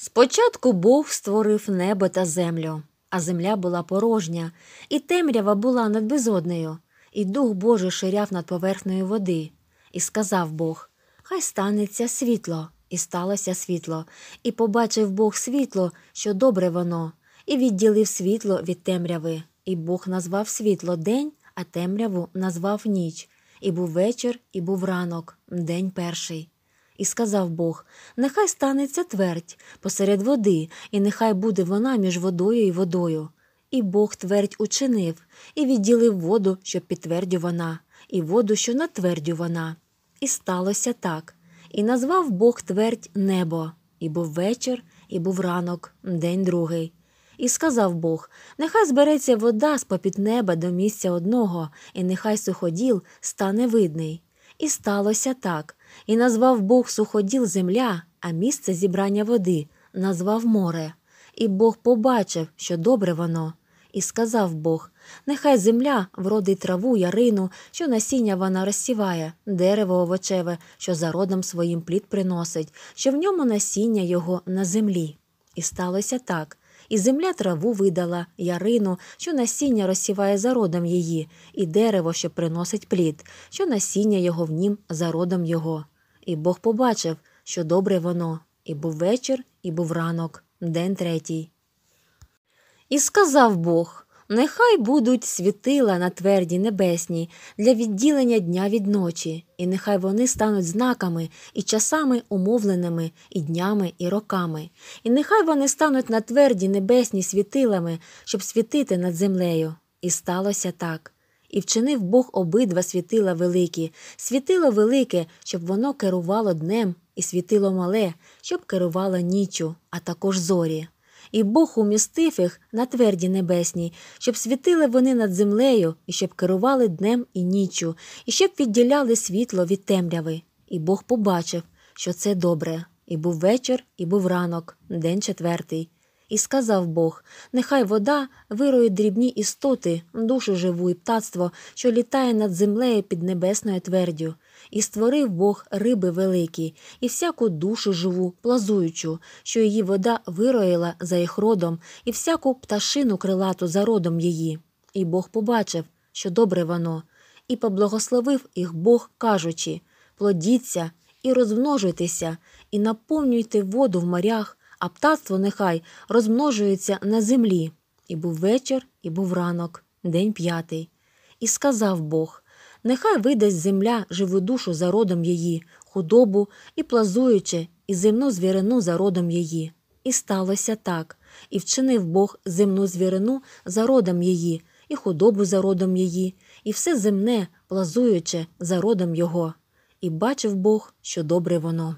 Спочатку Бог створив небо та землю, а земля була порожня, і темрява була над безоднею, і Дух Божий ширяв над поверхнею води, і сказав Бог Хай станеться світло, і сталося світло, і побачив Бог світло, що добре воно, і відділив світло від темряви, і Бог назвав світло день, а темряву назвав ніч, і був вечір, і був ранок, день перший. І сказав Бог Нехай станеться твердь посеред води, і нехай буде вона між водою і водою. І Бог твердь учинив, і відділив воду, що під твердю вона, і воду, що на твердю вона. І сталося так. І назвав Бог твердь небо, і був вечір, і був ранок, день другий. І сказав Бог Нехай збереться вода з попід неба до місця одного, і нехай суходіл стане видний. І сталося так. І назвав Бог суходіл земля, а місце зібрання води, назвав море. І Бог побачив, що добре воно, і сказав Бог Нехай земля вродить траву ярину, що насіння вона розсіває, дерево овочеве, що зародом своїм плід приносить, що в ньому насіння його на землі. І сталося так і земля траву видала, ярину, що насіння розсіває зародом її, і дерево, що приносить плід, що насіння його в нім зародом його. І Бог побачив, що добре воно, і був вечір, і був ранок, день третій. І сказав Бог Нехай будуть світила на тверді небесні для відділення дня від ночі, і нехай вони стануть знаками і часами умовленими, і днями, і роками, і нехай вони стануть на тверді небесні світилами, щоб світити над землею. І сталося так. І вчинив Бог обидва світила великі, світило велике, щоб воно керувало днем, і світило мале, щоб керувало ніччю, а також зорі і Бог умістив їх на тверді небесній, щоб світили вони над землею, і щоб керували днем і ніччю, і щоб відділяли світло від темряви. І Бог побачив, що це добре, і був вечір, і був ранок, день четвертий. І сказав Бог нехай вода вирує дрібні істоти, душу живу і птацтво, що літає над землею під небесною твердю, і створив Бог риби великі, і всяку душу живу, плазуючу, що її вода вироїла за їх родом, і всяку пташину крилату за родом її. І Бог побачив, що добре воно, і поблагословив їх Бог, кажучи плодіться і розмножуйтеся, і наповнюйте воду в морях а птацтво нехай розмножується на землі. І був вечір, і був ранок, день п'ятий. І сказав Бог Нехай видасть земля живу душу за родом її, худобу і плазуюче, і земну звірину за родом її. І сталося так, і вчинив Бог земну звірину за родом її, і худобу за родом її, і все земне, плазуюче за родом його. І бачив Бог, що добре воно.